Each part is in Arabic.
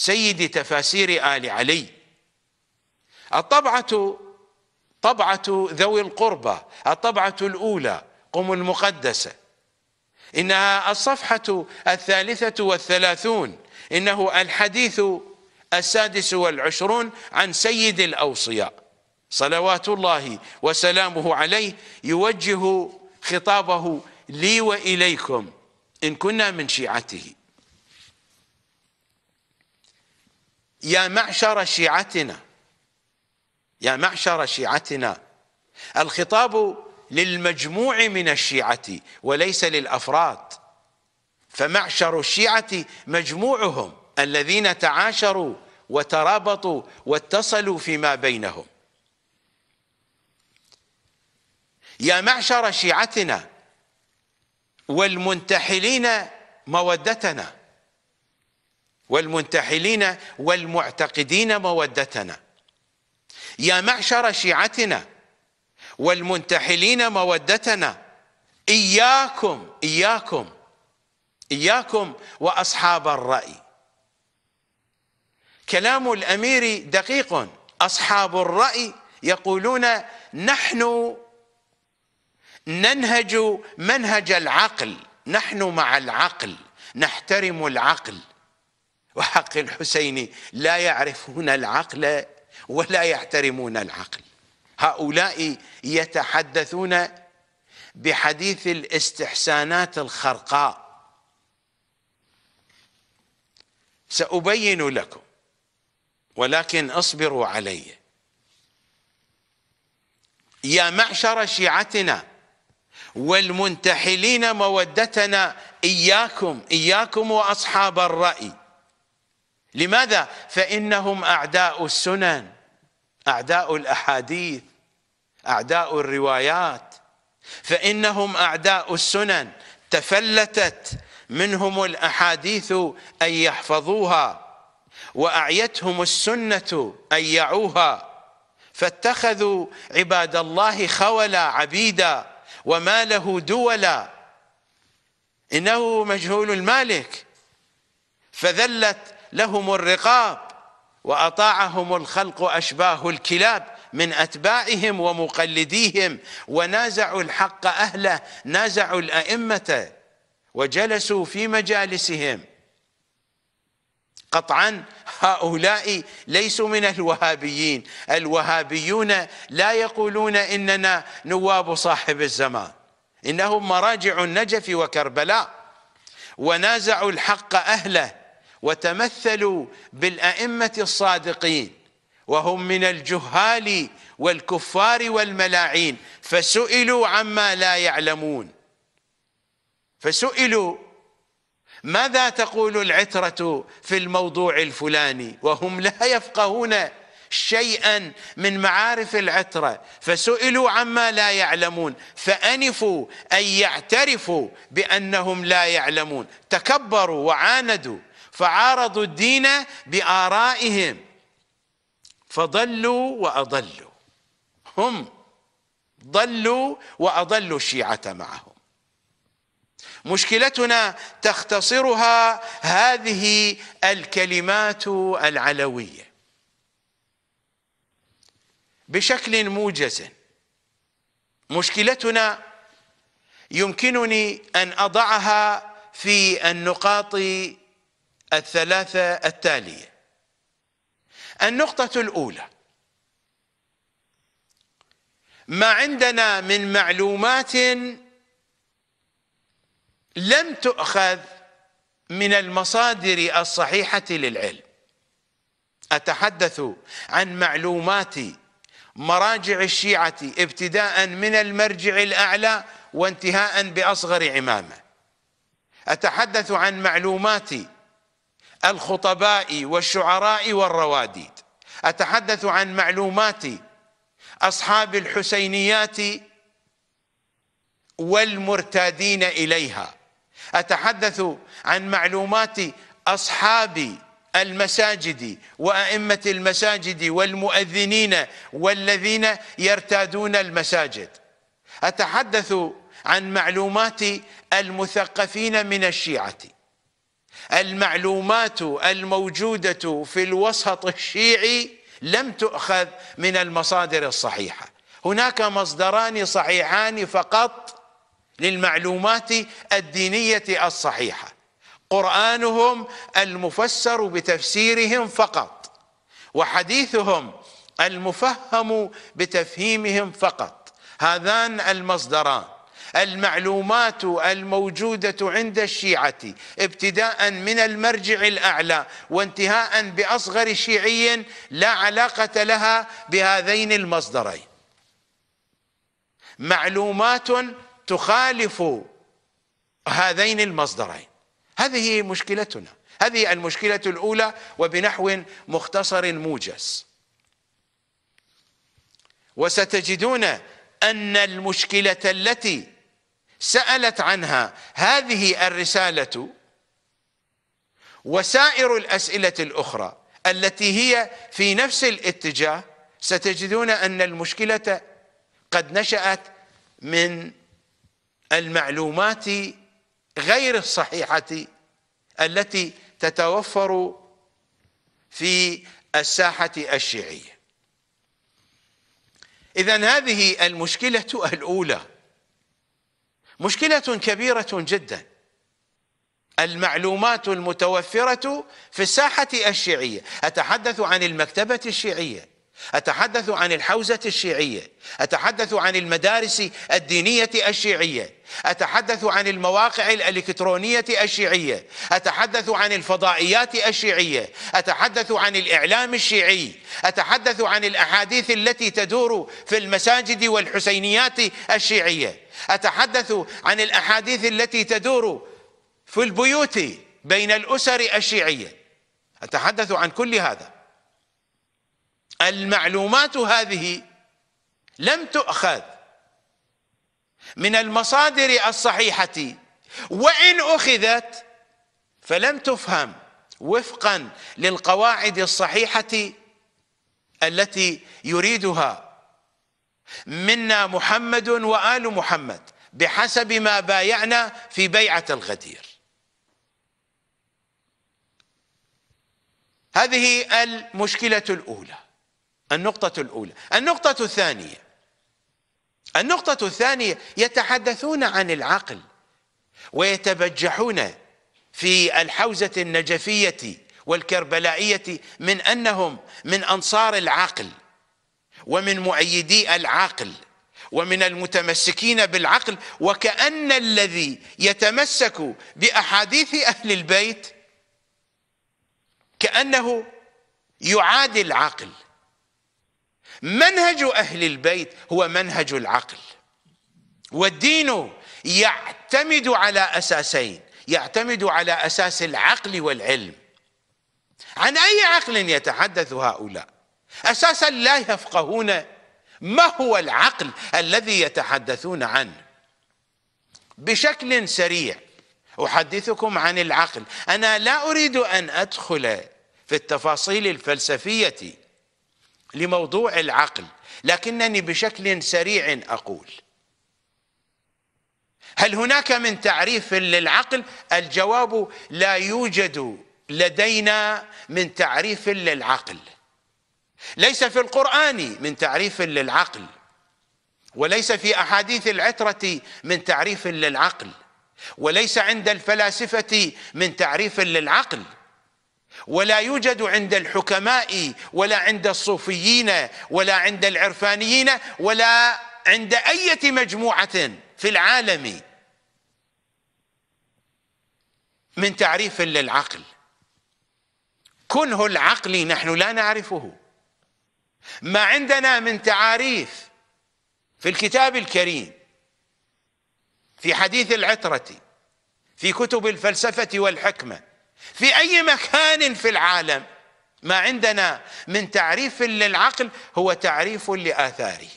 سيد تفاسير آل علي الطبعة طبعة ذوي القربى الطبعة الأولى قم المقدسة إنها الصفحة الثالثة والثلاثون إنه الحديث السادس والعشرون عن سيد الأوصياء صلوات الله وسلامه عليه يوجه خطابه لي وإليكم إن كنا من شيعته يا معشر شيعتنا يا معشر شيعتنا الخطاب للمجموع من الشيعة وليس للأفراد فمعشر الشيعة مجموعهم الذين تعاشروا وترابطوا واتصلوا فيما بينهم يا معشر شيعتنا والمنتحلين مودتنا والمنتحلين والمعتقدين مودتنا يا معشر شيعتنا والمنتحلين مودتنا إياكم إياكم إياكم وأصحاب الرأي كلام الأمير دقيق أصحاب الرأي يقولون نحن ننهج منهج العقل نحن مع العقل نحترم العقل وحق الحسين لا يعرفون العقل ولا يحترمون العقل هؤلاء يتحدثون بحديث الاستحسانات الخرقاء سأبين لكم ولكن اصبروا علي يا معشر شيعتنا والمنتحلين مودتنا إياكم إياكم وأصحاب الرأي لماذا؟ فإنهم أعداء السنن أعداء الأحاديث أعداء الروايات فإنهم أعداء السنن تفلتت منهم الأحاديث أن يحفظوها وأعيتهم السنة أن يعوها فاتخذوا عباد الله خولا عبيدا وما له دولا إنه مجهول المالك فذلت لهم الرقاب وأطاعهم الخلق أشباه الكلاب من أتباعهم ومقلديهم ونازعوا الحق أهله نازعوا الأئمة وجلسوا في مجالسهم قطعا هؤلاء ليسوا من الوهابيين الوهابيون لا يقولون إننا نواب صاحب الزمان إنهم مراجع النجف وكربلاء ونازعوا الحق أهله وتمثلوا بالأئمة الصادقين وهم من الجهال والكفار والملاعين فسئلوا عما لا يعلمون فسئلوا ماذا تقول العترة في الموضوع الفلاني وهم لا يفقهون شيئا من معارف العترة فسئلوا عما لا يعلمون فأنفوا أن يعترفوا بأنهم لا يعلمون تكبروا وعاندوا فعارضوا الدين بآرائهم فضلوا وأضلوا هم ضلوا وأضلوا الشيعة معهم مشكلتنا تختصرها هذه الكلمات العلوية بشكل موجز مشكلتنا يمكنني أن أضعها في النقاط الثلاثة التالية النقطة الأولى ما عندنا من معلومات لم تؤخذ من المصادر الصحيحة للعلم أتحدث عن معلومات مراجع الشيعة ابتداء من المرجع الأعلى وانتهاء بأصغر عمامة أتحدث عن معلومات الخطباء والشعراء والرواديد أتحدث عن معلومات أصحاب الحسينيات والمرتادين إليها أتحدث عن معلومات أصحاب المساجد وأئمة المساجد والمؤذنين والذين يرتادون المساجد أتحدث عن معلومات المثقفين من الشيعة المعلومات الموجودة في الوسط الشيعي لم تؤخذ من المصادر الصحيحة هناك مصدران صحيحان فقط للمعلومات الدينية الصحيحة قرآنهم المفسر بتفسيرهم فقط وحديثهم المفهم بتفهيمهم فقط هذان المصدران المعلومات الموجودة عند الشيعة ابتداء من المرجع الأعلى وانتهاء بأصغر شيعي لا علاقة لها بهذين المصدرين معلومات تخالف هذين المصدرين هذه مشكلتنا هذه المشكلة الأولى وبنحو مختصر موجز وستجدون أن المشكلة التي سالت عنها هذه الرساله وسائر الاسئله الاخرى التي هي في نفس الاتجاه ستجدون ان المشكله قد نشات من المعلومات غير الصحيحه التي تتوفر في الساحه الشيعيه اذا هذه المشكله الاولى مشكلة كبيرة جدا المعلومات المتوفرة في الساحة الشيعية أتحدث عن المكتبة الشيعية أتحدث عن الحوزة الشيعية أتحدث عن المدارس الدينية الشيعية أتحدث عن المواقع الإلكترونية الشيعية أتحدث عن الفضائيات الشيعية أتحدث عن الإعلام الشيعي أتحدث عن الأحاديث التي تدور في المساجد والحسينيات الشيعية أتحدث عن الأحاديث التي تدور في البيوت بين الأسر الشيعية أتحدث عن كل هذا المعلومات هذه لم تؤخذ من المصادر الصحيحة وإن أخذت فلم تفهم وفقا للقواعد الصحيحة التي يريدها منا محمد وآل محمد بحسب ما بايعنا في بيعة الغدير هذه المشكلة الأولى النقطة الأولى النقطة الثانية النقطة الثانية يتحدثون عن العقل ويتبجحون في الحوزة النجفية والكربلائية من أنهم من أنصار العقل ومن مؤيدي العقل ومن المتمسكين بالعقل وكأن الذي يتمسك بأحاديث أهل البيت كأنه يعادي العقل منهج أهل البيت هو منهج العقل والدين يعتمد على أساسين يعتمد على أساس العقل والعلم عن أي عقل يتحدث هؤلاء اساسا لا يفقهون ما هو العقل الذي يتحدثون عنه بشكل سريع احدثكم عن العقل انا لا اريد ان ادخل في التفاصيل الفلسفيه لموضوع العقل لكنني بشكل سريع اقول هل هناك من تعريف للعقل الجواب لا يوجد لدينا من تعريف للعقل ليس في القرآن من تعريف للعقل وليس في أحاديث العترة من تعريف للعقل وليس عند الفلاسفة من تعريف للعقل ولا يوجد عند الحكماء ولا عند الصوفيين ولا عند العرفانيين ولا عند أي مجموعة في العالم من تعريف للعقل كنه العقل نحن لا نعرفه ما عندنا من تعاريف في الكتاب الكريم في حديث العترة في كتب الفلسفة والحكمة في أي مكان في العالم ما عندنا من تعريف للعقل هو تعريف لآثاره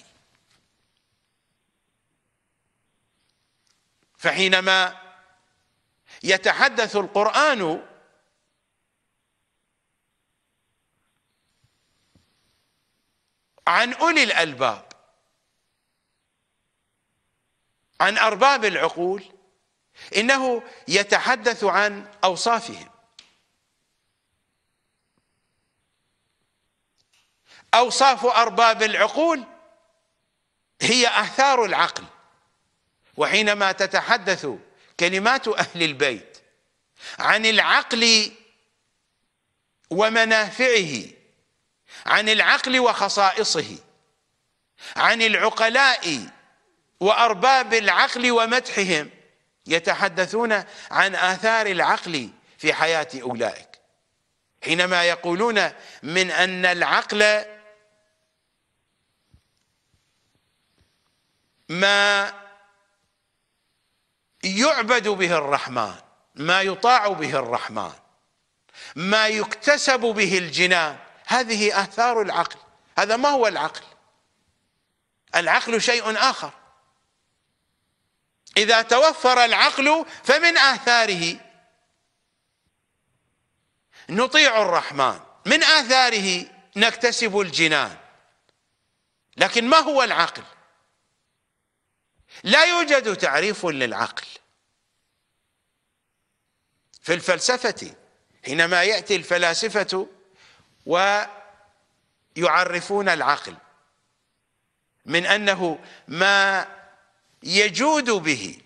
فحينما يتحدث القرآن عن أولي الألباب عن أرباب العقول إنه يتحدث عن أوصافهم أوصاف أرباب العقول هي آثار العقل وحينما تتحدث كلمات أهل البيت عن العقل ومنافعه عن العقل وخصائصه عن العقلاء وارباب العقل ومدحهم يتحدثون عن اثار العقل في حياه اولئك حينما يقولون من ان العقل ما يعبد به الرحمن ما يطاع به الرحمن ما يكتسب به الجنان هذه آثار العقل هذا ما هو العقل العقل شيء آخر إذا توفر العقل فمن آثاره نطيع الرحمن من آثاره نكتسب الجنان لكن ما هو العقل لا يوجد تعريف للعقل في الفلسفة حينما يأتي الفلاسفة ويعرفون العقل من أنه ما يجود به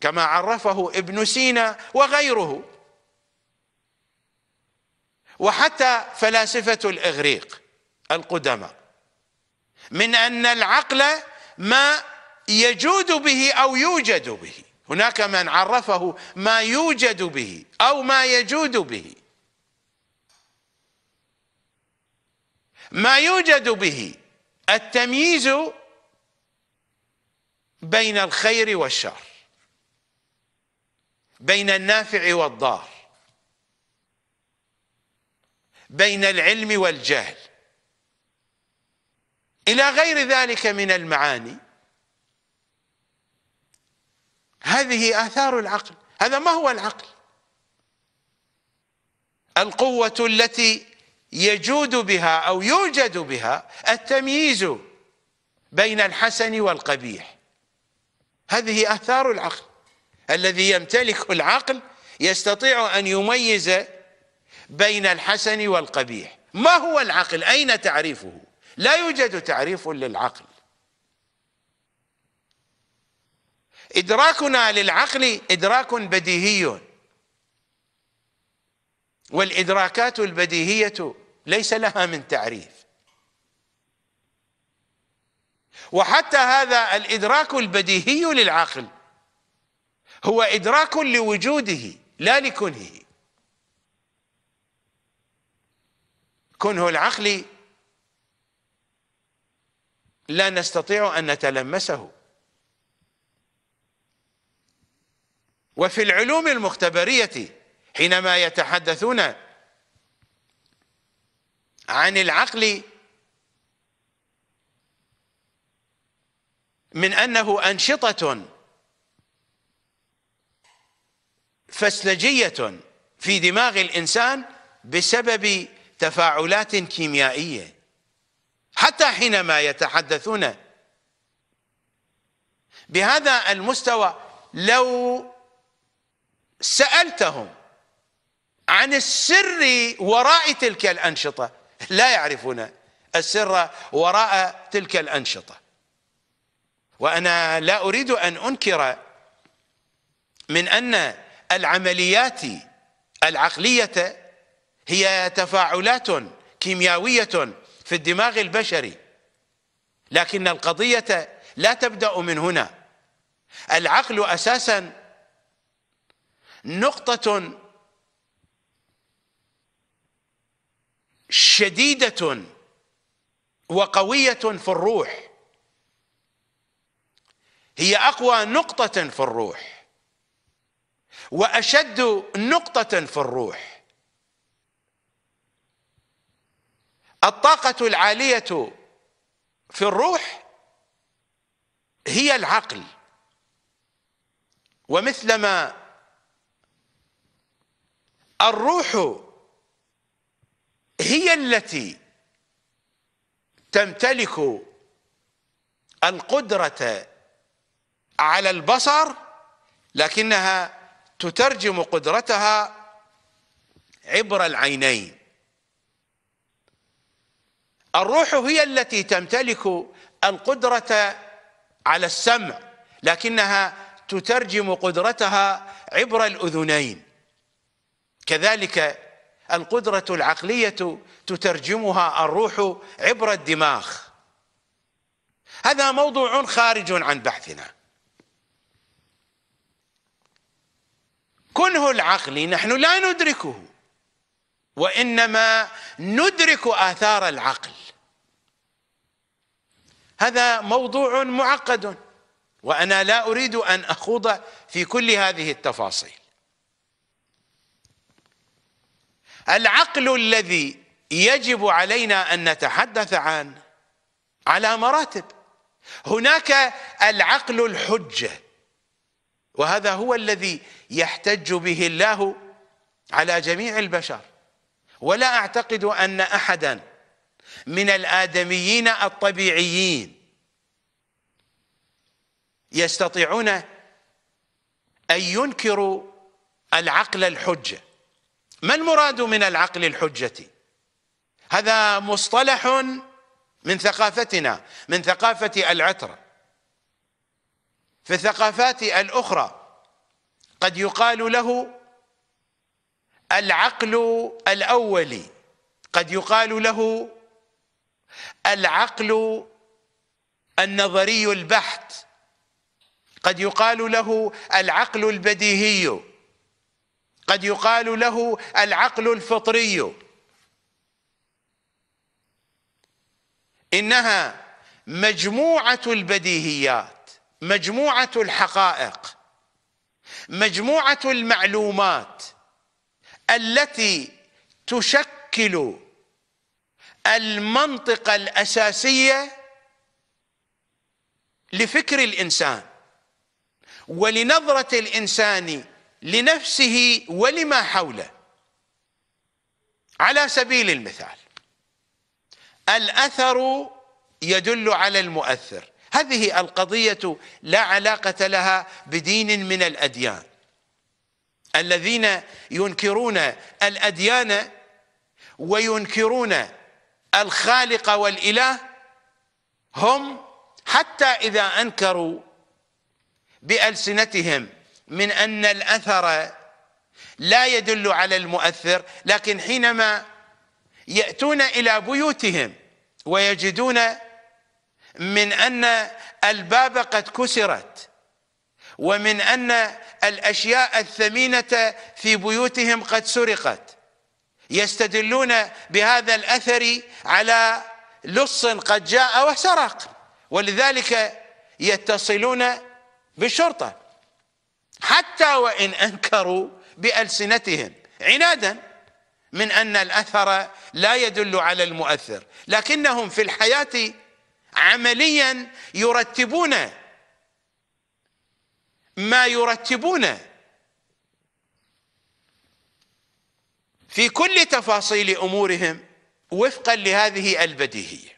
كما عرفه ابن سينا وغيره وحتى فلاسفة الإغريق القدماء من أن العقل ما يجود به أو يوجد به هناك من عرفه ما يوجد به أو ما يجود به ما يوجد به التمييز بين الخير والشر بين النافع والضار بين العلم والجهل إلى غير ذلك من المعاني هذه آثار العقل هذا ما هو العقل القوة التي يجود بها أو يوجد بها التمييز بين الحسن والقبيح هذه آثار العقل الذي يمتلك العقل يستطيع أن يميز بين الحسن والقبيح ما هو العقل أين تعريفه لا يوجد تعريف للعقل إدراكنا للعقل إدراك بديهي والإدراكات البديهية ليس لها من تعريف وحتى هذا الإدراك البديهي للعقل هو إدراك لوجوده لا لكنه كنه العقل لا نستطيع أن نتلمسه وفي العلوم المختبريه حينما يتحدثون عن العقل من أنه أنشطة فسلجية في دماغ الإنسان بسبب تفاعلات كيميائية حتى حينما يتحدثون بهذا المستوى لو سألتهم عن السر وراء تلك الأنشطة لا يعرفون السر وراء تلك الأنشطة وأنا لا أريد أن أنكر من أن العمليات العقلية هي تفاعلات كيميائية في الدماغ البشري لكن القضية لا تبدأ من هنا العقل أساسا نقطة شديدة وقوية في الروح هي أقوى نقطة في الروح وأشد نقطة في الروح الطاقة العالية في الروح هي العقل ومثلما الروح هي التي تمتلك القدرة على البصر لكنها تترجم قدرتها عبر العينين الروح هي التي تمتلك القدرة على السمع لكنها تترجم قدرتها عبر الأذنين كذلك القدرة العقلية تترجمها الروح عبر الدماغ هذا موضوع خارج عن بحثنا كنه العقلي نحن لا ندركه وإنما ندرك آثار العقل هذا موضوع معقد وأنا لا أريد أن أخوض في كل هذه التفاصيل العقل الذي يجب علينا أن نتحدث عنه على مراتب هناك العقل الحجة وهذا هو الذي يحتج به الله على جميع البشر ولا أعتقد أن أحدا من الآدميين الطبيعيين يستطيعون أن ينكروا العقل الحجة ما المراد من العقل الحجة هذا مصطلح من ثقافتنا من ثقافة العترة في الثقافات الأخرى قد يقال له العقل الأولي قد يقال له العقل النظري البحت قد يقال له العقل البديهي قد يقال له العقل الفطري انها مجموعه البديهيات مجموعه الحقائق مجموعه المعلومات التي تشكل المنطقه الاساسيه لفكر الانسان ولنظره الانسان لنفسه ولما حوله على سبيل المثال الأثر يدل على المؤثر هذه القضية لا علاقة لها بدين من الأديان الذين ينكرون الأديان وينكرون الخالق والإله هم حتى إذا أنكروا بألسنتهم من أن الأثر لا يدل على المؤثر لكن حينما يأتون إلى بيوتهم ويجدون من أن الباب قد كسرت ومن أن الأشياء الثمينة في بيوتهم قد سرقت يستدلون بهذا الأثر على لص قد جاء وسرق ولذلك يتصلون بالشرطه حتى وان انكروا بالسنتهم عنادا من ان الاثر لا يدل على المؤثر لكنهم في الحياه عمليا يرتبون ما يرتبون في كل تفاصيل امورهم وفقا لهذه البديهيه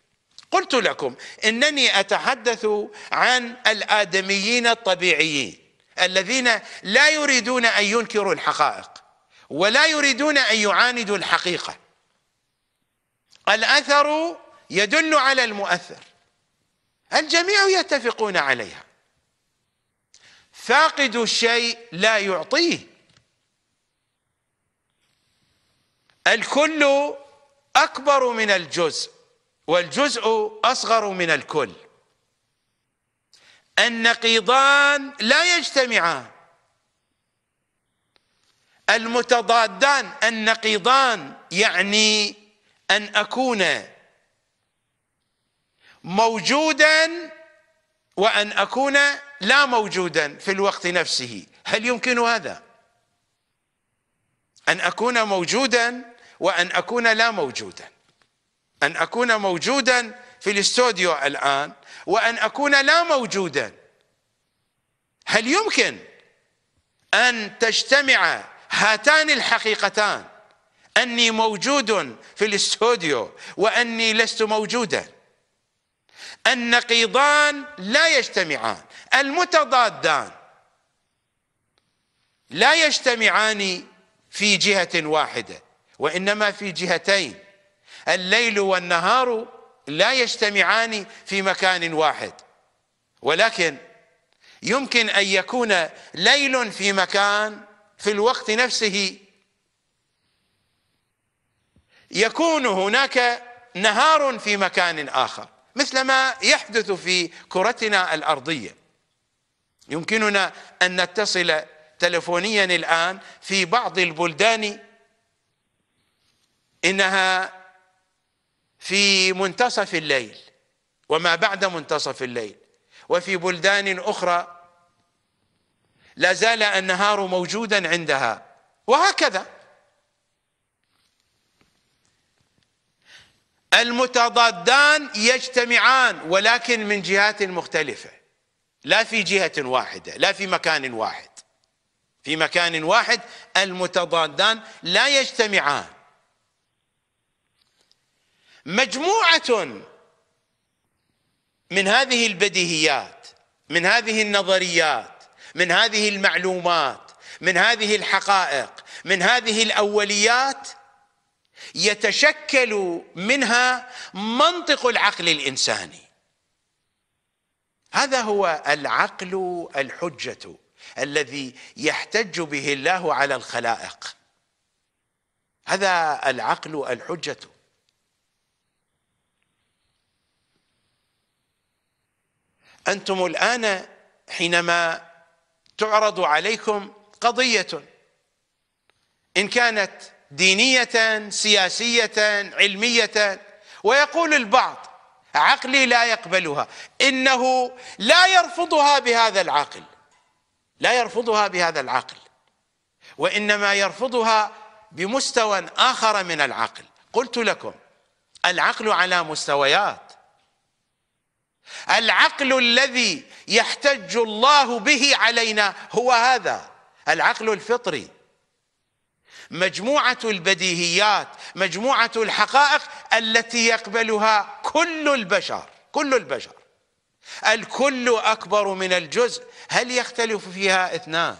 قلت لكم انني اتحدث عن الادميين الطبيعيين الذين لا يريدون ان ينكروا الحقائق ولا يريدون ان يعاندوا الحقيقه الاثر يدل على المؤثر الجميع يتفقون عليها فاقد الشيء لا يعطيه الكل اكبر من الجزء والجزء اصغر من الكل النقيضان لا يجتمعان المتضادان النقيضان يعني ان اكون موجودا وان اكون لا موجودا في الوقت نفسه هل يمكن هذا ان اكون موجودا وان اكون لا موجودا ان اكون موجودا في الاستوديو الان وأن أكون لا موجودا هل يمكن أن تجتمع هاتان الحقيقتان أني موجود في الاستوديو وأني لست موجودا النقيضان لا يجتمعان المتضادان لا يجتمعان في جهة واحدة وإنما في جهتين الليل والنهار لا يجتمعان في مكان واحد ولكن يمكن أن يكون ليل في مكان في الوقت نفسه يكون هناك نهار في مكان آخر مثل ما يحدث في كرتنا الأرضية يمكننا أن نتصل تلفونيا الآن في بعض البلدان إنها في منتصف الليل وما بعد منتصف الليل وفي بلدان أخرى لا زال النهار موجودا عندها وهكذا المتضادان يجتمعان ولكن من جهات مختلفة لا في جهة واحدة لا في مكان واحد في مكان واحد المتضادان لا يجتمعان مجموعه من هذه البديهيات من هذه النظريات من هذه المعلومات من هذه الحقائق من هذه الاوليات يتشكل منها منطق العقل الانساني هذا هو العقل الحجه الذي يحتج به الله على الخلائق هذا العقل الحجه أنتم الآن حينما تعرض عليكم قضية إن كانت دينية سياسية علمية ويقول البعض عقلي لا يقبلها إنه لا يرفضها بهذا العقل لا يرفضها بهذا العقل وإنما يرفضها بمستوى آخر من العقل قلت لكم العقل على مستويات العقل الذي يحتج الله به علينا هو هذا العقل الفطري مجموعه البديهيات مجموعه الحقائق التي يقبلها كل البشر كل البشر الكل اكبر من الجزء هل يختلف فيها اثنان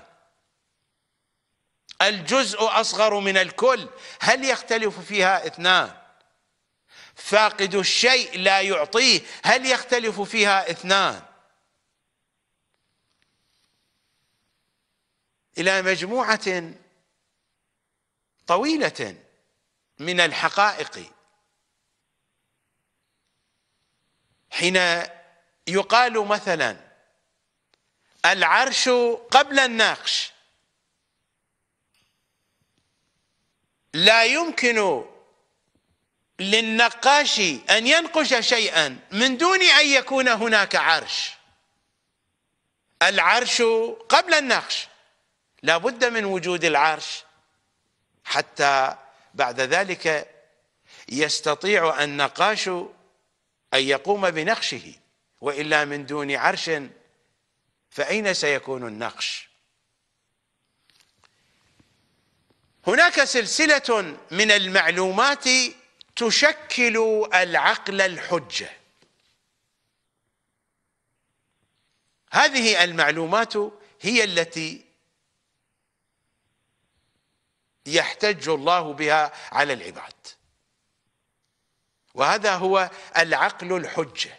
الجزء اصغر من الكل هل يختلف فيها اثنان فاقد الشيء لا يعطيه هل يختلف فيها اثنان الى مجموعه طويله من الحقائق حين يقال مثلا العرش قبل النقش لا يمكن للنقاش أن ينقش شيئا من دون أن يكون هناك عرش العرش قبل النقش لا بد من وجود العرش حتى بعد ذلك يستطيع النقاش أن يقوم بنقشه وإلا من دون عرش فأين سيكون النقش هناك سلسلة من المعلومات تشكل العقل الحجه هذه المعلومات هي التي يحتج الله بها على العباد وهذا هو العقل الحجه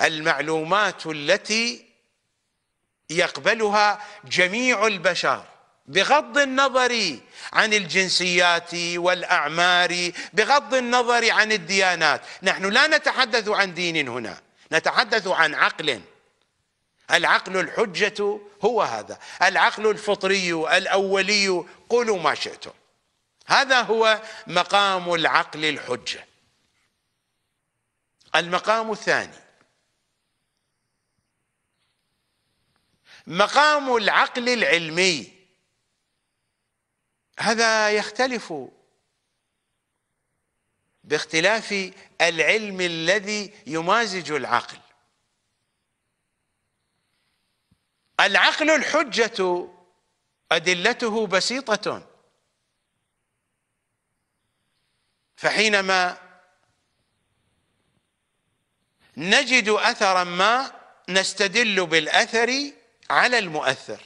المعلومات التي يقبلها جميع البشر بغض النظر عن الجنسيات والاعمار بغض النظر عن الديانات نحن لا نتحدث عن دين هنا نتحدث عن عقل العقل الحجه هو هذا العقل الفطري الاولي قولوا ما شئتم هذا هو مقام العقل الحجه المقام الثاني مقام العقل العلمي هذا يختلف باختلاف العلم الذي يمازج العقل العقل الحجة أدلته بسيطة فحينما نجد أثرا ما نستدل بالأثر على المؤثر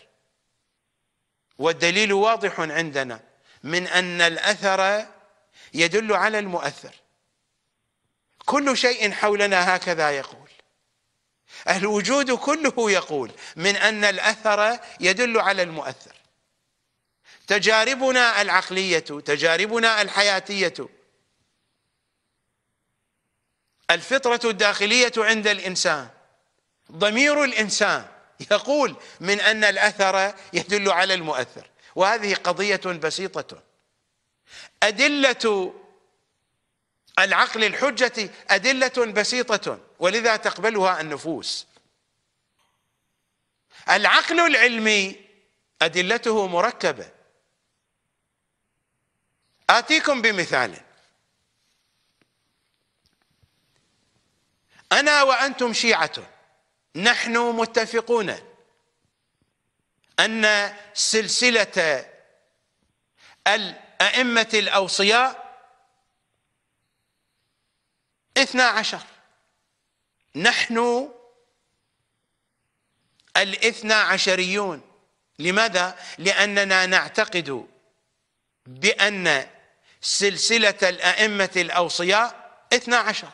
والدليل واضح عندنا من أن الأثر يدل على المؤثر كل شيء حولنا هكذا يقول الوجود كله يقول من أن الأثر يدل على المؤثر تجاربنا العقلية تجاربنا الحياتية الفطرة الداخلية عند الإنسان ضمير الإنسان يقول من أن الأثر يدل على المؤثر وهذه قضية بسيطة أدلة العقل الحجة أدلة بسيطة ولذا تقبلها النفوس العقل العلمي أدلته مركبة آتيكم بمثال أنا وأنتم شيعة نحن متفقون أن سلسلة الأئمة الأوصياء اثنا عشر نحن الاثنا عشريون لماذا؟ لأننا نعتقد بأن سلسلة الأئمة الأوصياء اثنا عشر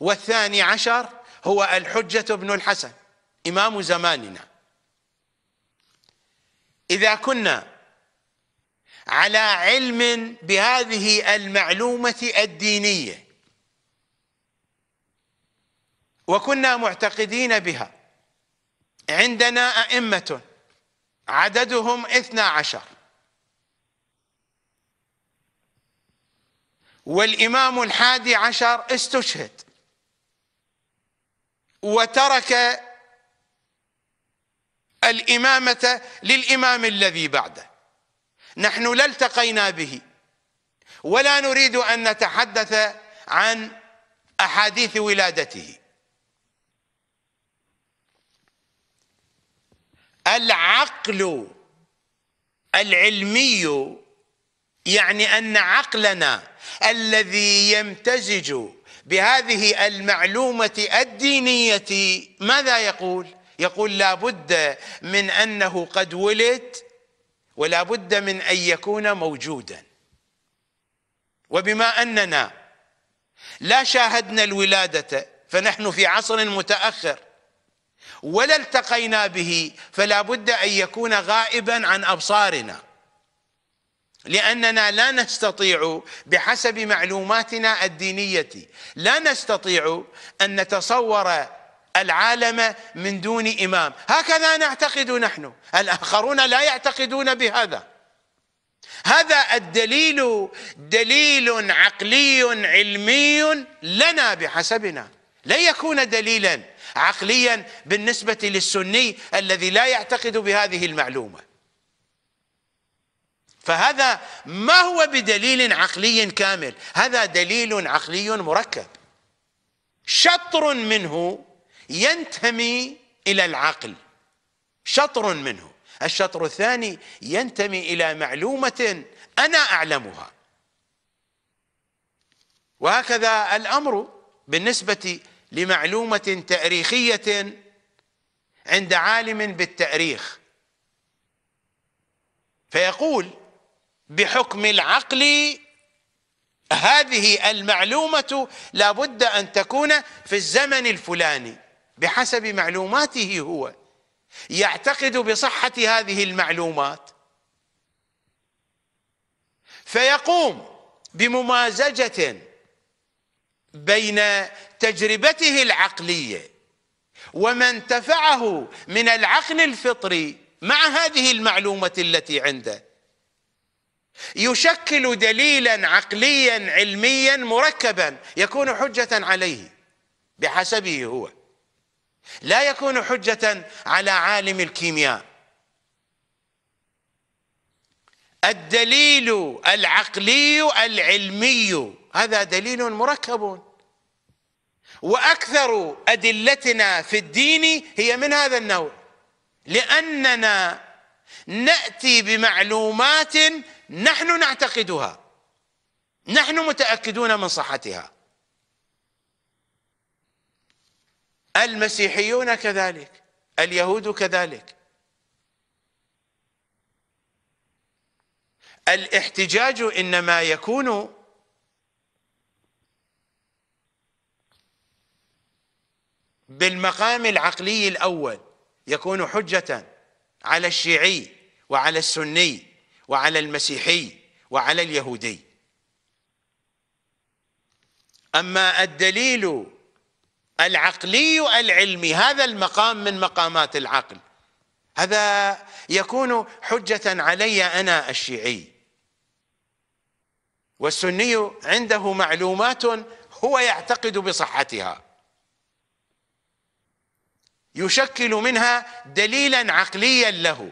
والثاني عشر هو الحجة بن الحسن إمام زماننا إذا كنا على علم بهذه المعلومة الدينية وكنا معتقدين بها عندنا أئمة عددهم اثنا عشر والإمام الحادي عشر استشهد وترك الامامه للامام الذي بعده نحن لا التقينا به ولا نريد ان نتحدث عن احاديث ولادته العقل العلمي يعني ان عقلنا الذي يمتزج بهذه المعلومة الدينية ماذا يقول يقول لا بد من أنه قد ولد ولا بد من أن يكون موجودا وبما أننا لا شاهدنا الولادة فنحن في عصر متأخر ولا التقينا به فلا بد أن يكون غائبا عن أبصارنا لأننا لا نستطيع بحسب معلوماتنا الدينية لا نستطيع أن نتصور العالم من دون إمام هكذا نعتقد نحن الآخرون لا يعتقدون بهذا هذا الدليل دليل عقلي علمي لنا بحسبنا لن يكون دليلا عقليا بالنسبة للسني الذي لا يعتقد بهذه المعلومة فهذا ما هو بدليل عقلي كامل هذا دليل عقلي مركب شطر منه ينتمي إلى العقل شطر منه الشطر الثاني ينتمي إلى معلومة أنا أعلمها وهكذا الأمر بالنسبة لمعلومة تاريخية عند عالم بالتاريخ فيقول بحكم العقل هذه المعلومة لابد أن تكون في الزمن الفلاني بحسب معلوماته هو يعتقد بصحة هذه المعلومات فيقوم بممازجة بين تجربته العقلية وما انتفعه من العقل الفطري مع هذه المعلومة التي عنده يشكل دليلا عقليا علميا مركبا يكون حجة عليه بحسبه هو لا يكون حجة على عالم الكيمياء الدليل العقلي العلمي هذا دليل مركب واكثر ادلتنا في الدين هي من هذا النوع لاننا ناتي بمعلومات نحن نعتقدها نحن متاكدون من صحتها المسيحيون كذلك اليهود كذلك الاحتجاج انما يكون بالمقام العقلي الاول يكون حجه على الشيعي وعلى السني وعلى المسيحي وعلى اليهودي اما الدليل العقلي العلمي هذا المقام من مقامات العقل هذا يكون حجة علي أنا الشيعي والسني عنده معلومات هو يعتقد بصحتها يشكل منها دليلا عقليا له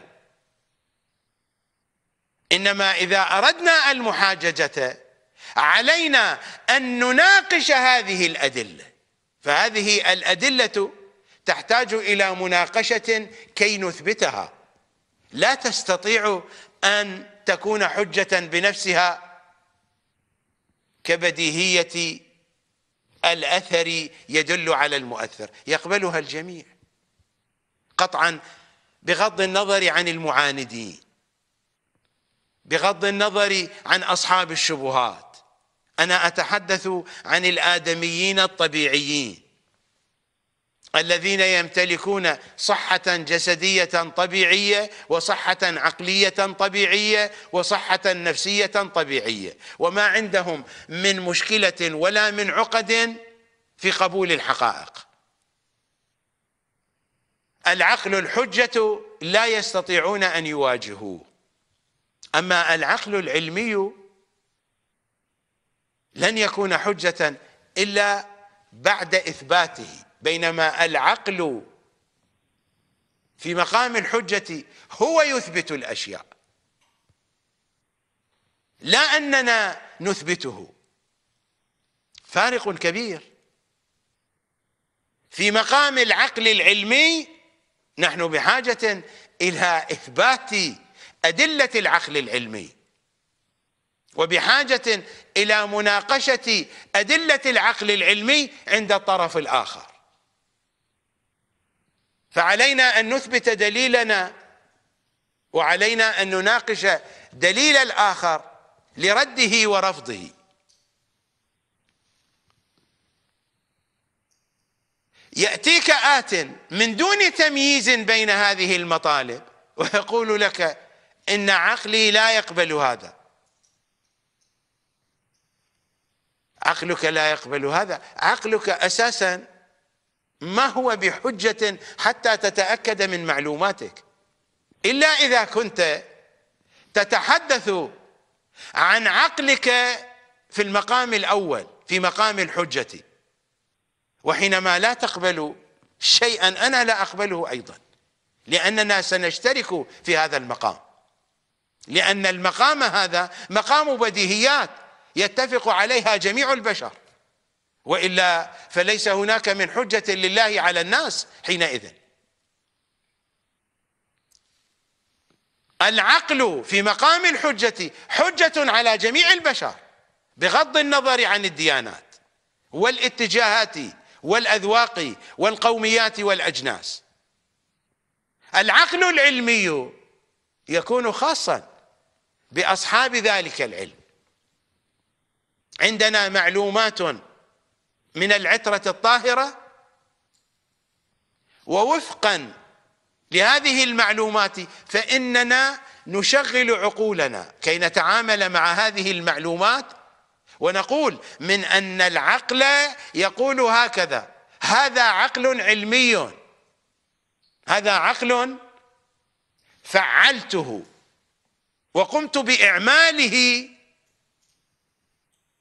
انما اذا اردنا المحاججه علينا ان نناقش هذه الادله فهذه الادله تحتاج الى مناقشه كي نثبتها لا تستطيع ان تكون حجه بنفسها كبديهيه الاثر يدل على المؤثر يقبلها الجميع قطعا بغض النظر عن المعاندين بغض النظر عن أصحاب الشبهات أنا أتحدث عن الآدميين الطبيعيين الذين يمتلكون صحة جسدية طبيعية وصحة عقلية طبيعية وصحة نفسية طبيعية وما عندهم من مشكلة ولا من عقد في قبول الحقائق العقل الحجة لا يستطيعون أن يواجهوه أما العقل العلمي لن يكون حجة إلا بعد إثباته بينما العقل في مقام الحجة هو يثبت الأشياء لا أننا نثبته فارق كبير في مقام العقل العلمي نحن بحاجة إلى إثبات أدلة العقل العلمي وبحاجة إلى مناقشة أدلة العقل العلمي عند الطرف الآخر فعلينا أن نثبت دليلنا وعلينا أن نناقش دليل الآخر لرده ورفضه يأتيك آت من دون تمييز بين هذه المطالب ويقول لك ان عقلي لا يقبل هذا عقلك لا يقبل هذا عقلك اساسا ما هو بحجه حتى تتاكد من معلوماتك الا اذا كنت تتحدث عن عقلك في المقام الاول في مقام الحجه وحينما لا تقبل شيئا انا لا اقبله ايضا لاننا سنشترك في هذا المقام لأن المقام هذا مقام بديهيات يتفق عليها جميع البشر وإلا فليس هناك من حجة لله على الناس حينئذ العقل في مقام الحجة حجة على جميع البشر بغض النظر عن الديانات والاتجاهات والأذواق والقوميات والأجناس العقل العلمي يكون خاصا باصحاب ذلك العلم عندنا معلومات من العتره الطاهره ووفقا لهذه المعلومات فاننا نشغل عقولنا كي نتعامل مع هذه المعلومات ونقول من ان العقل يقول هكذا هذا عقل علمي هذا عقل فعلته وقمت باعماله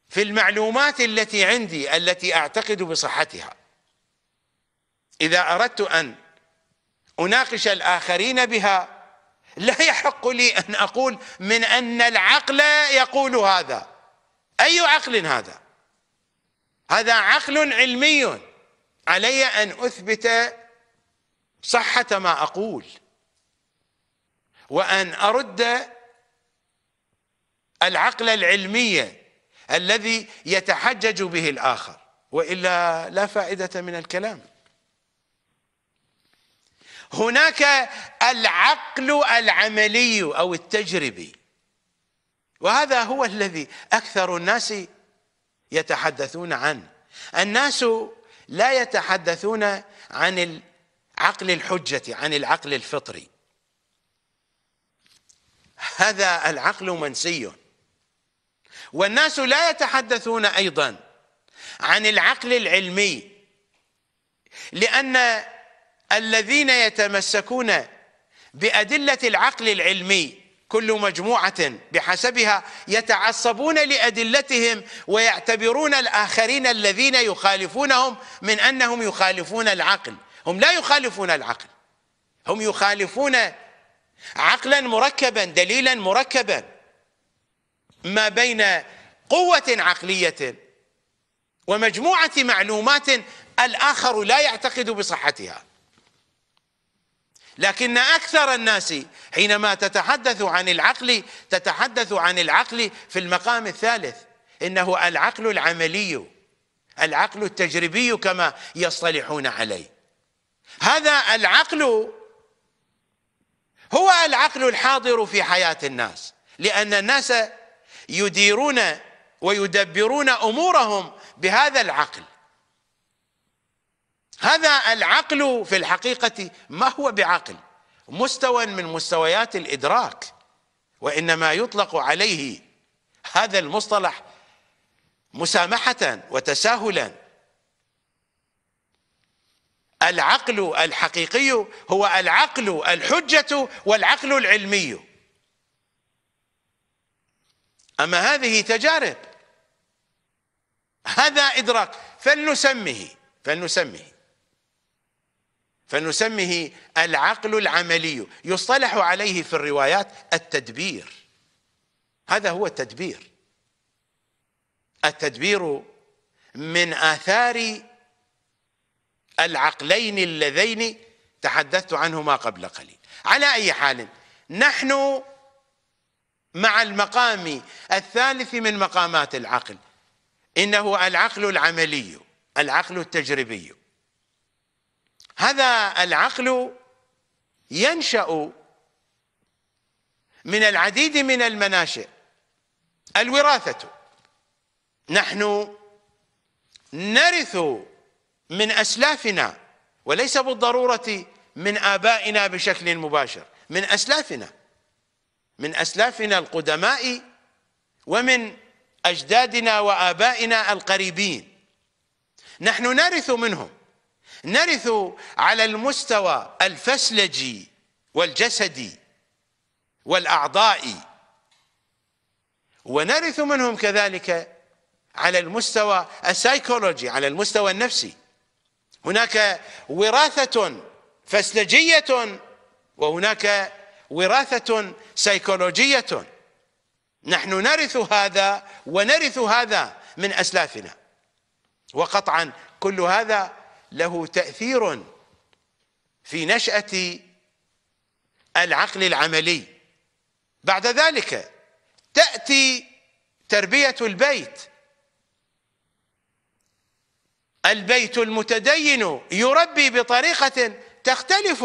في المعلومات التي عندي التي اعتقد بصحتها اذا اردت ان اناقش الاخرين بها لا يحق لي ان اقول من ان العقل يقول هذا اي عقل هذا هذا عقل علمي علي ان اثبت صحه ما اقول وان ارد العقل العلمية الذي يتحجج به الآخر وإلا لا فائدة من الكلام هناك العقل العملي أو التجربي وهذا هو الذي أكثر الناس يتحدثون عنه الناس لا يتحدثون عن عقل الحجة عن العقل الفطري هذا العقل منسي والناس لا يتحدثون ايضا عن العقل العلمي لان الذين يتمسكون بادله العقل العلمي كل مجموعه بحسبها يتعصبون لادلتهم ويعتبرون الاخرين الذين يخالفونهم من انهم يخالفون العقل هم لا يخالفون العقل هم يخالفون عقلا مركبا دليلا مركبا ما بين قوة عقلية ومجموعة معلومات الآخر لا يعتقد بصحتها لكن أكثر الناس حينما تتحدث عن العقل تتحدث عن العقل في المقام الثالث إنه العقل العملي العقل التجريبي كما يصطلحون عليه هذا العقل هو العقل الحاضر في حياة الناس لأن الناس يديرون ويدبرون امورهم بهذا العقل هذا العقل في الحقيقه ما هو بعقل مستوى من مستويات الادراك وانما يطلق عليه هذا المصطلح مسامحه وتساهلا العقل الحقيقي هو العقل الحجه والعقل العلمي أما هذه تجارب هذا إدراك فلنسمه فلنسمه فلنسمه العقل العملي يصطلح عليه في الروايات التدبير هذا هو التدبير التدبير من آثار العقلين اللذين تحدثت عنهما قبل قليل على أي حال نحن مع المقام الثالث من مقامات العقل إنه العقل العملي العقل التجريبي هذا العقل ينشأ من العديد من المناشئ الوراثة نحن نرث من أسلافنا وليس بالضرورة من آبائنا بشكل مباشر من أسلافنا من أسلافنا القدماء ومن أجدادنا وآبائنا القريبين نحن نرث منهم نرث على المستوى الفسلجي والجسدي والأعضائي ونرث منهم كذلك على المستوى السايكولوجي على المستوى النفسي هناك وراثة فسلجية وهناك وراثة سيكولوجية نحن نرث هذا ونرث هذا من أسلافنا وقطعا كل هذا له تأثير في نشأة العقل العملي بعد ذلك تأتي تربية البيت البيت المتدين يربي بطريقة تختلف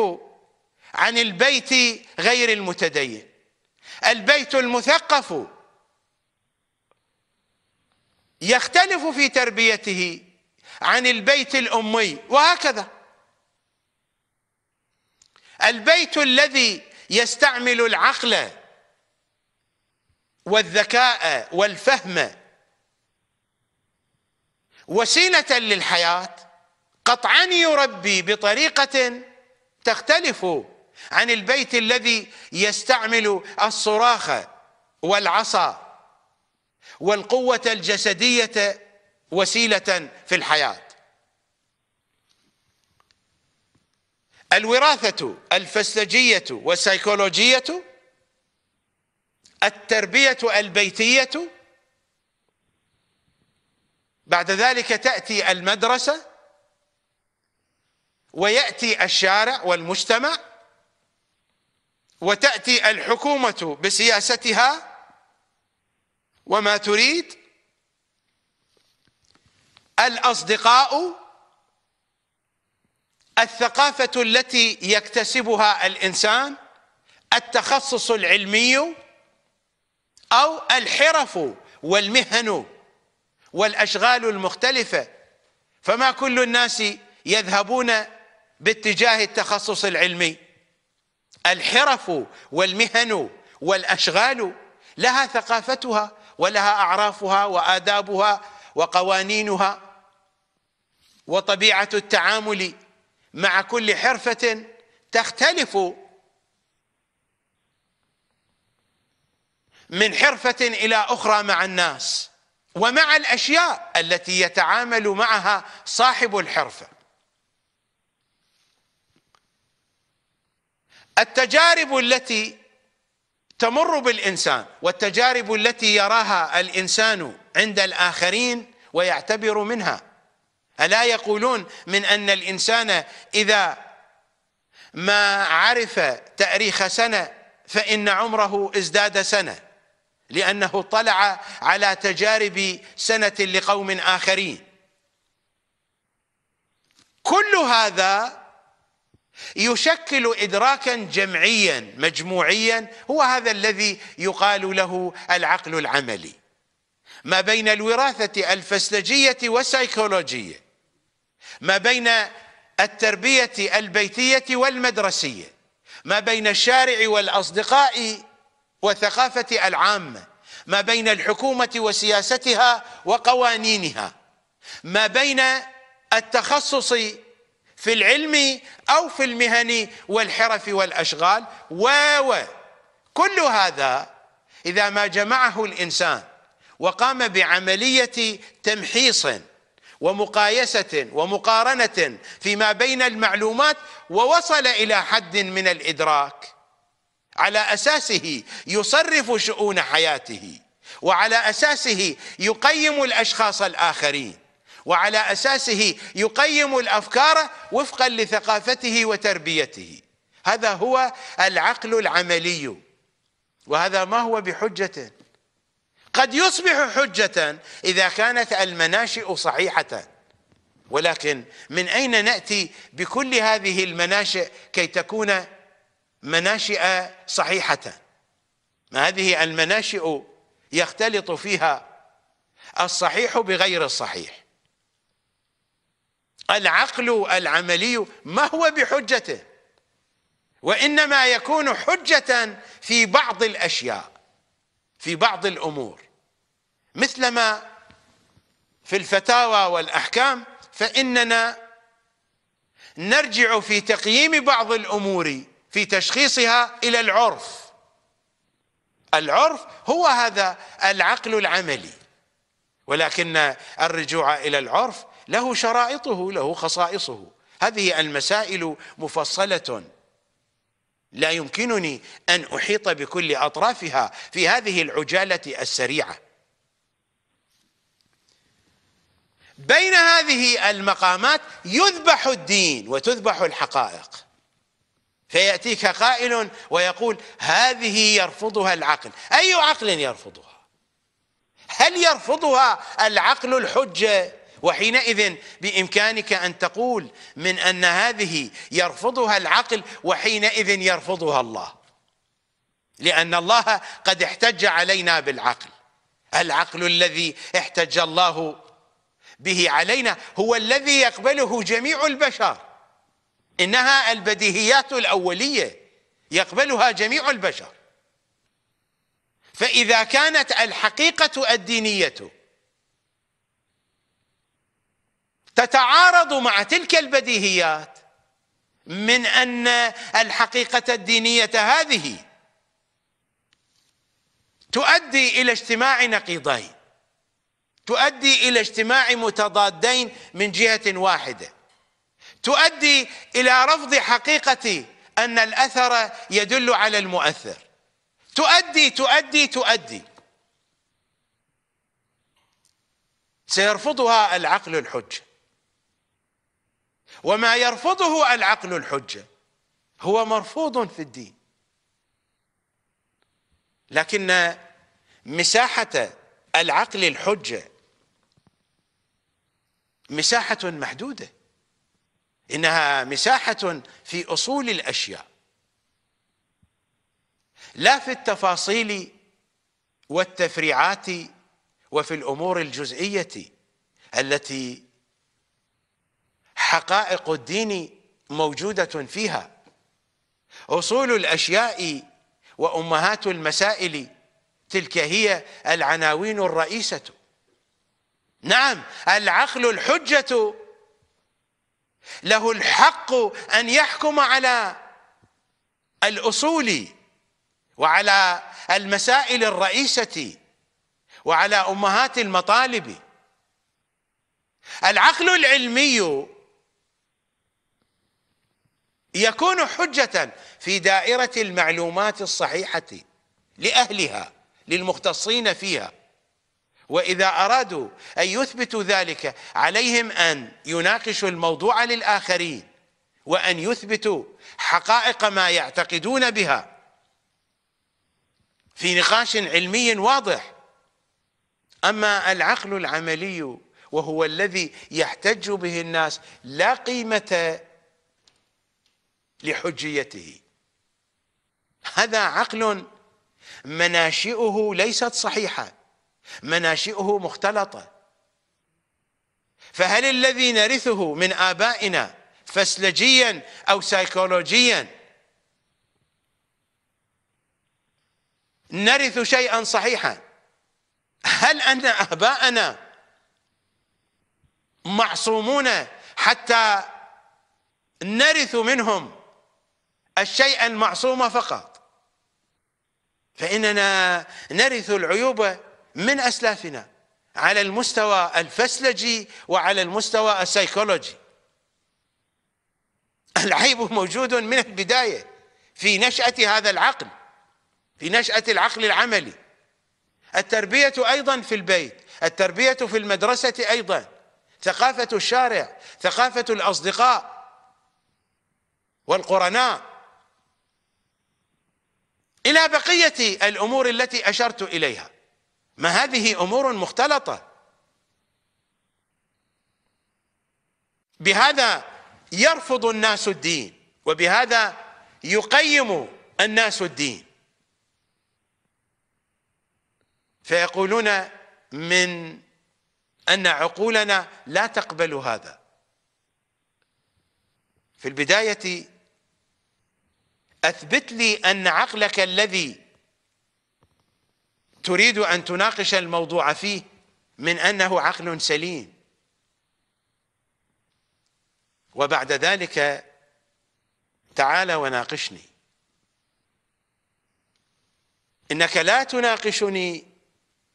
عن البيت غير المتدين البيت المثقف يختلف في تربيته عن البيت الامي وهكذا البيت الذي يستعمل العقل والذكاء والفهم وسيله للحياه قطعا يربي بطريقه تختلف عن البيت الذي يستعمل الصراخ والعصا والقوة الجسدية وسيلة في الحياة الوراثة الفسلجية والسيكولوجية التربية البيتية بعد ذلك تأتي المدرسة ويأتي الشارع والمجتمع وتأتي الحكومة بسياستها وما تريد الأصدقاء الثقافة التي يكتسبها الإنسان التخصص العلمي أو الحرف والمهن والأشغال المختلفة فما كل الناس يذهبون باتجاه التخصص العلمي الحرف والمهن والاشغال لها ثقافتها ولها اعرافها وادابها وقوانينها وطبيعه التعامل مع كل حرفه تختلف من حرفه الى اخرى مع الناس ومع الاشياء التي يتعامل معها صاحب الحرفه التجارب التي تمر بالانسان والتجارب التي يراها الانسان عند الاخرين ويعتبر منها الا يقولون من ان الانسان اذا ما عرف تاريخ سنه فان عمره ازداد سنه لانه اطلع على تجارب سنه لقوم اخرين كل هذا يشكل ادراكا جمعيا مجموعيا هو هذا الذي يقال له العقل العملي ما بين الوراثه الفسلجيه والسيكولوجيه ما بين التربيه البيتيه والمدرسيه ما بين الشارع والاصدقاء والثقافه العامه ما بين الحكومه وسياستها وقوانينها ما بين التخصص في العلم أو في المهن والحرف والأشغال و و كل هذا إذا ما جمعه الإنسان وقام بعملية تمحيص ومقايسة ومقارنة فيما بين المعلومات ووصل إلى حد من الإدراك على أساسه يصرف شؤون حياته وعلى أساسه يقيم الأشخاص الآخرين وعلى اساسه يقيم الافكار وفقا لثقافته وتربيته هذا هو العقل العملي وهذا ما هو بحجه قد يصبح حجه اذا كانت المناشئ صحيحه ولكن من اين ناتي بكل هذه المناشئ كي تكون مناشئ صحيحه ما هذه المناشئ يختلط فيها الصحيح بغير الصحيح العقل العملي ما هو بحجته وانما يكون حجه في بعض الاشياء في بعض الامور مثلما في الفتاوى والاحكام فاننا نرجع في تقييم بعض الامور في تشخيصها الى العرف العرف هو هذا العقل العملي ولكن الرجوع الى العرف له شرائطه له خصائصه هذه المسائل مفصله لا يمكنني ان احيط بكل اطرافها في هذه العجاله السريعه بين هذه المقامات يذبح الدين وتذبح الحقائق فياتيك قائل ويقول هذه يرفضها العقل اي عقل يرفضها هل يرفضها العقل الحجه وحينئذ بامكانك ان تقول من ان هذه يرفضها العقل وحينئذ يرفضها الله لان الله قد احتج علينا بالعقل العقل الذي احتج الله به علينا هو الذي يقبله جميع البشر انها البديهيات الاوليه يقبلها جميع البشر فاذا كانت الحقيقه الدينيه تتعارض مع تلك البديهيات من ان الحقيقه الدينيه هذه تؤدي الى اجتماع نقيضين تؤدي الى اجتماع متضادين من جهه واحده تؤدي الى رفض حقيقه ان الاثر يدل على المؤثر تؤدي تؤدي تؤدي سيرفضها العقل الحجه وما يرفضه العقل الحجه هو مرفوض في الدين لكن مساحه العقل الحجه مساحه محدوده انها مساحه في اصول الاشياء لا في التفاصيل والتفريعات وفي الامور الجزئيه التي حقائق الدين موجودة فيها أصول الأشياء وأمهات المسائل تلك هي العناوين الرئيسة نعم العقل الحجة له الحق أن يحكم على الأصول وعلى المسائل الرئيسة وعلى أمهات المطالب العقل العلمي يكون حجة في دائرة المعلومات الصحيحة لأهلها للمختصين فيها وإذا أرادوا أن يثبتوا ذلك عليهم أن يناقشوا الموضوع للآخرين وأن يثبتوا حقائق ما يعتقدون بها في نقاش علمي واضح أما العقل العملي وهو الذي يحتج به الناس لا قيمة لحجيته هذا عقل مناشئه ليست صحيحة مناشئه مختلطة فهل الذي نرثه من آبائنا فسلجيا أو سيكولوجيا نرث شيئا صحيحا هل أن آباءنا معصومون حتى نرث منهم الشيء المعصوم فقط فإننا نرث العيوب من أسلافنا على المستوى الفسلجي وعلى المستوى السيكولوجي العيب موجود من البداية في نشأة هذا العقل في نشأة العقل العملي التربية أيضا في البيت التربية في المدرسة أيضا ثقافة الشارع ثقافة الأصدقاء والقرناء إلى بقية الأمور التي أشرت إليها ما هذه أمور مختلطة بهذا يرفض الناس الدين وبهذا يقيم الناس الدين فيقولون من ان عقولنا لا تقبل هذا في البدايه اثبت لي ان عقلك الذي تريد ان تناقش الموضوع فيه من انه عقل سليم وبعد ذلك تعال وناقشني انك لا تناقشني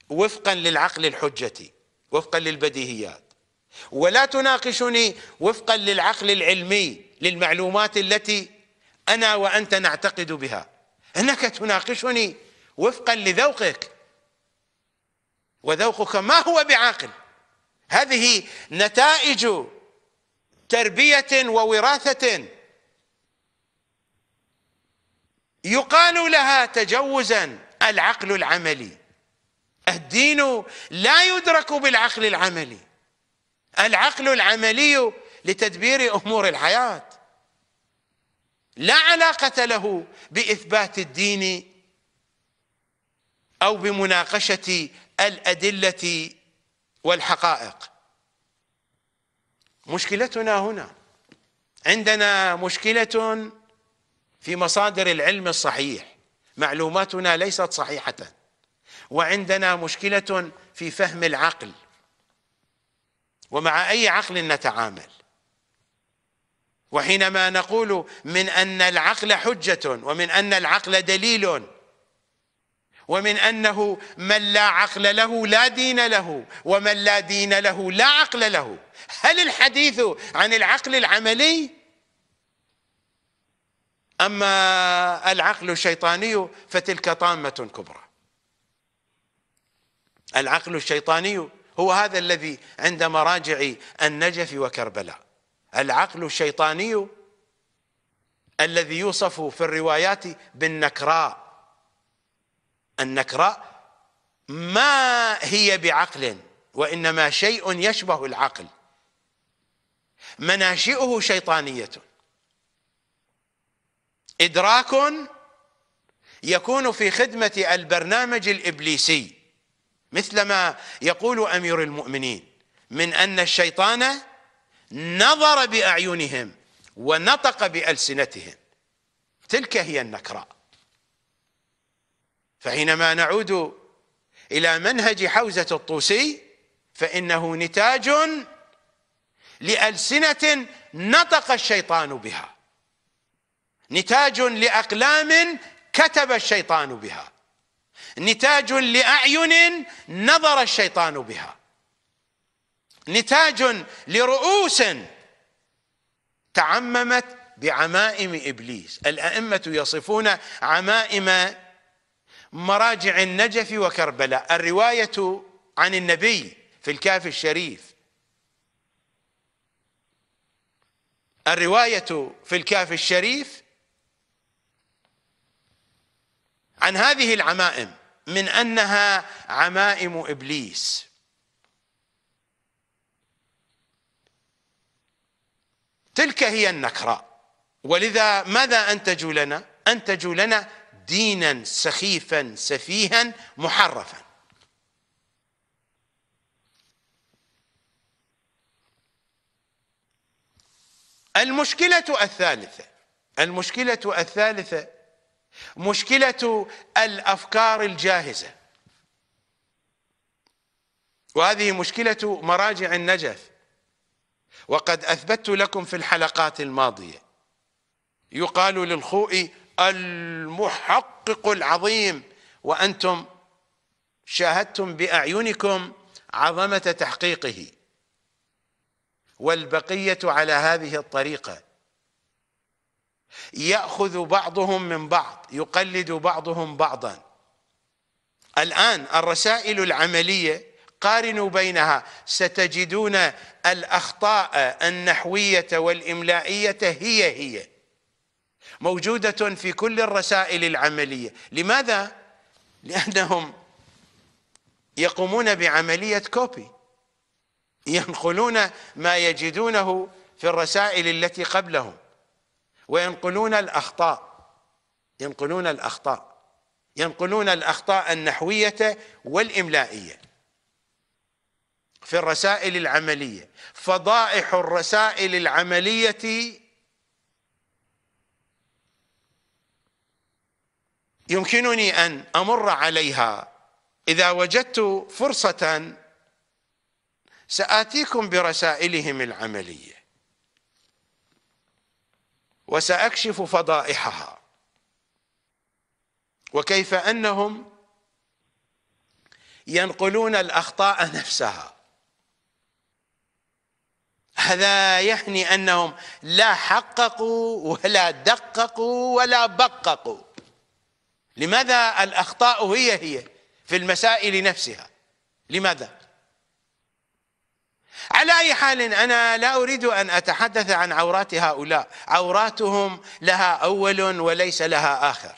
وفقا للعقل الحجه وفقا للبديهيات ولا تناقشني وفقا للعقل العلمي للمعلومات التي انا وانت نعتقد بها انك تناقشني وفقا لذوقك وذوقك ما هو بعاقل هذه نتائج تربيه ووراثه يقال لها تجوزا العقل العملي الدين لا يدرك بالعقل العملي العقل العملي لتدبير امور الحياه لا علاقة له بإثبات الدين أو بمناقشة الأدلة والحقائق مشكلتنا هنا عندنا مشكلة في مصادر العلم الصحيح معلوماتنا ليست صحيحة وعندنا مشكلة في فهم العقل ومع أي عقل نتعامل وحينما نقول من أن العقل حجة ومن أن العقل دليل ومن أنه من لا عقل له لا دين له ومن لا دين له لا عقل له هل الحديث عن العقل العملي؟ أما العقل الشيطاني فتلك طامة كبرى العقل الشيطاني هو هذا الذي عند مراجع النجف وكربلاء العقل الشيطاني الذي يوصف في الروايات بالنكراء النكراء ما هي بعقل وانما شيء يشبه العقل مناشئه شيطانيه ادراك يكون في خدمه البرنامج الابليسي مثلما يقول امير المؤمنين من ان الشيطان نظر بأعينهم ونطق بألسنتهم تلك هي النكراء فحينما نعود إلى منهج حوزة الطوسي فإنه نتاج لألسنة نطق الشيطان بها نتاج لأقلام كتب الشيطان بها نتاج لأعين نظر الشيطان بها نتاج لرؤوس تعممت بعمائم ابليس الائمه يصفون عمائم مراجع النجف وكربلاء الروايه عن النبي في الكاف الشريف الروايه في الكاف الشريف عن هذه العمائم من انها عمائم ابليس تلك هي النكرة ولذا ماذا أنتجوا لنا أنتجوا لنا دينا سخيفا سفيها محرفا المشكلة الثالثة المشكلة الثالثة مشكلة الأفكار الجاهزة وهذه مشكلة مراجع النجف وقد أثبتت لكم في الحلقات الماضية يقال للخوئي المحقق العظيم وأنتم شاهدتم بأعينكم عظمة تحقيقه والبقية على هذه الطريقة يأخذ بعضهم من بعض يقلد بعضهم بعضا الآن الرسائل العملية قارنوا بينها ستجدون الاخطاء النحويه والاملائيه هي هي موجوده في كل الرسائل العمليه لماذا لانهم يقومون بعمليه كوبي ينقلون ما يجدونه في الرسائل التي قبلهم وينقلون الاخطاء ينقلون الاخطاء ينقلون الاخطاء النحويه والاملائيه في الرسائل العمليه فضائح الرسائل العمليه يمكنني ان امر عليها اذا وجدت فرصه ساتيكم برسائلهم العمليه وساكشف فضائحها وكيف انهم ينقلون الاخطاء نفسها هذا يعني انهم لا حققوا ولا دققوا ولا بققوا لماذا الاخطاء هي هي في المسائل نفسها لماذا على اي حال انا لا اريد ان اتحدث عن عورات هؤلاء عوراتهم لها اول وليس لها اخر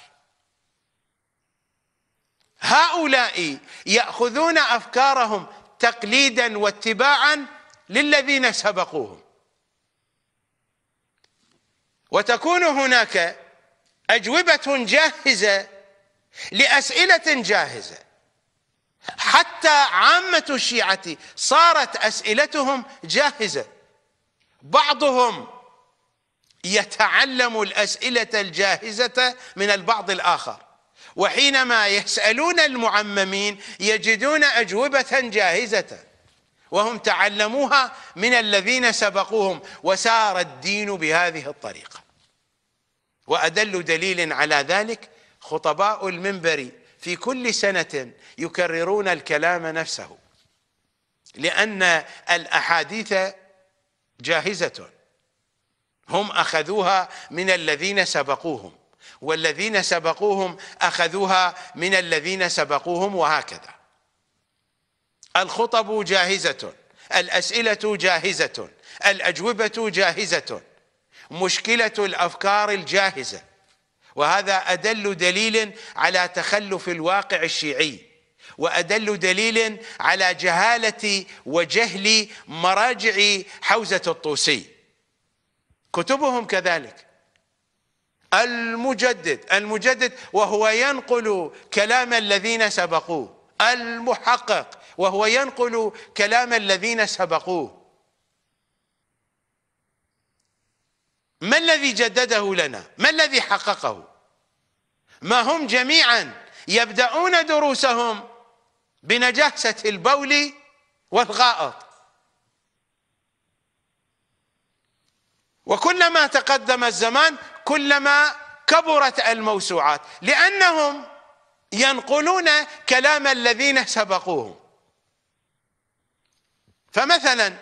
هؤلاء ياخذون افكارهم تقليدا واتباعا للذين سبقوهم وتكون هناك اجوبه جاهزه لاسئله جاهزه حتى عامه الشيعه صارت اسئلتهم جاهزه بعضهم يتعلم الاسئله الجاهزه من البعض الاخر وحينما يسالون المعممين يجدون اجوبه جاهزه وهم تعلموها من الذين سبقوهم وسار الدين بهذه الطريقة وأدل دليل على ذلك خطباء المنبر في كل سنة يكررون الكلام نفسه لأن الأحاديث جاهزة هم أخذوها من الذين سبقوهم والذين سبقوهم أخذوها من الذين سبقوهم وهكذا الخطب جاهزة الأسئلة جاهزة الأجوبة جاهزة مشكلة الأفكار الجاهزة وهذا أدل دليل على تخلف الواقع الشيعي وأدل دليل على جهالة وجهل مراجع حوزة الطوسي كتبهم كذلك المجدد المجدد وهو ينقل كلام الذين سبقوه المحقق وهو ينقل كلام الذين سبقوه ما الذي جدده لنا ما الذي حققه ما هم جميعا يبدأون دروسهم بنجاسة البول والغائط وكلما تقدم الزمان كلما كبرت الموسوعات لأنهم ينقلون كلام الذين سبقوهم فمثلا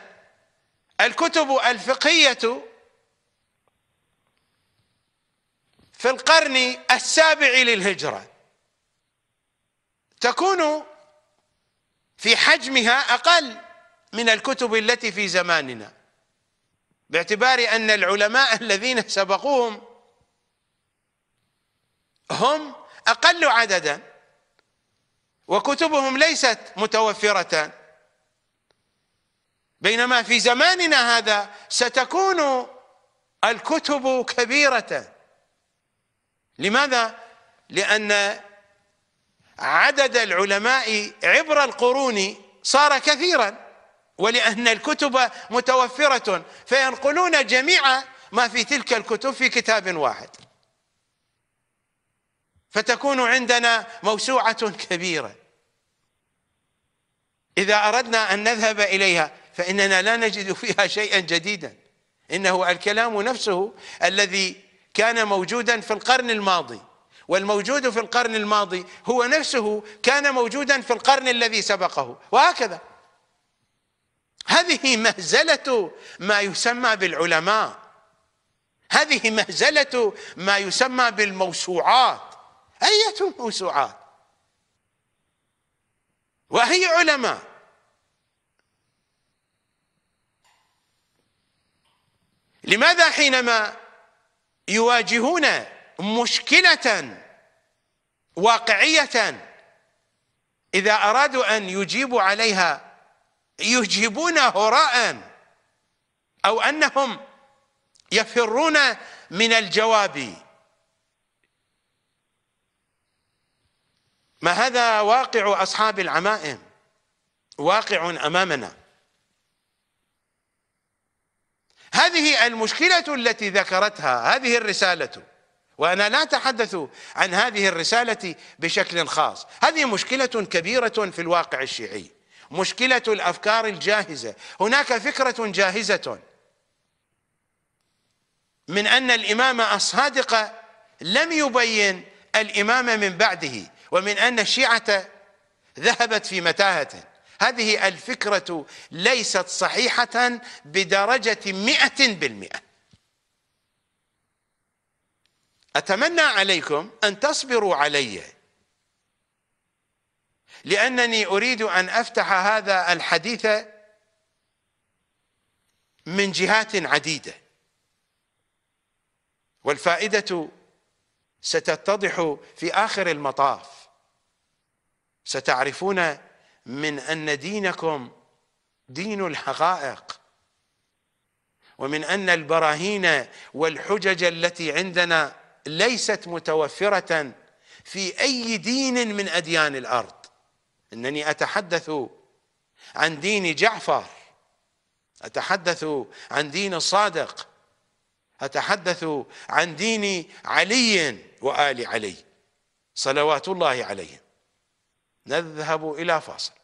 الكتب الفقهية في القرن السابع للهجرة تكون في حجمها أقل من الكتب التي في زماننا باعتبار أن العلماء الذين سبقوهم هم أقل عددا وكتبهم ليست متوفرة بينما في زماننا هذا ستكون الكتب كبيرة لماذا؟ لأن عدد العلماء عبر القرون صار كثيرا ولأن الكتب متوفرة فينقلون جميع ما في تلك الكتب في كتاب واحد فتكون عندنا موسوعة كبيرة إذا أردنا أن نذهب إليها فإننا لا نجد فيها شيئا جديدا إنه الكلام نفسه الذي كان موجودا في القرن الماضي والموجود في القرن الماضي هو نفسه كان موجودا في القرن الذي سبقه وهكذا هذه مهزلة ما يسمى بالعلماء هذه مهزلة ما يسمى بالموسوعات أية موسوعات وهي علماء لماذا حينما يواجهون مشكلة واقعية إذا أرادوا أن يجيبوا عليها يجيبون هراء أو أنهم يفرون من الجواب ما هذا واقع أصحاب العمائم واقع أمامنا هذه المشكلة التي ذكرتها هذه الرسالة وأنا لا أتحدث عن هذه الرسالة بشكل خاص هذه مشكلة كبيرة في الواقع الشيعي مشكلة الأفكار الجاهزة هناك فكرة جاهزة من أن الإمام الصادق لم يبين الإمام من بعده ومن أن الشيعة ذهبت في متاهة هذه الفكرة ليست صحيحة بدرجة مئة بالمئة أتمنى عليكم أن تصبروا علي لأنني أريد أن أفتح هذا الحديث من جهات عديدة والفائدة ستتضح في آخر المطاف ستعرفون من ان دينكم دين الحقائق ومن ان البراهين والحجج التي عندنا ليست متوفره في اي دين من اديان الارض انني اتحدث عن دين جعفر اتحدث عن دين الصادق اتحدث عن دين علي وال علي صلوات الله عليهم نذهب الى فاصل